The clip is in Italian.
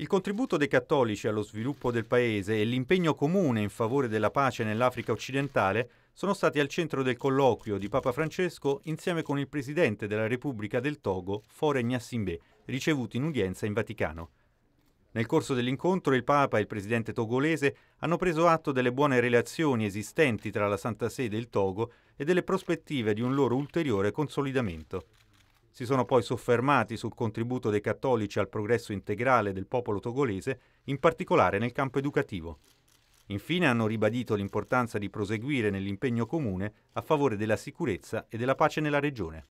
Il contributo dei cattolici allo sviluppo del paese e l'impegno comune in favore della pace nell'Africa occidentale sono stati al centro del colloquio di Papa Francesco insieme con il presidente della Repubblica del Togo, Fore Gnassimbe, ricevuto in udienza in Vaticano. Nel corso dell'incontro il Papa e il presidente togolese hanno preso atto delle buone relazioni esistenti tra la Santa Sede e il Togo e delle prospettive di un loro ulteriore consolidamento. Si sono poi soffermati sul contributo dei cattolici al progresso integrale del popolo togolese, in particolare nel campo educativo. Infine hanno ribadito l'importanza di proseguire nell'impegno comune a favore della sicurezza e della pace nella regione.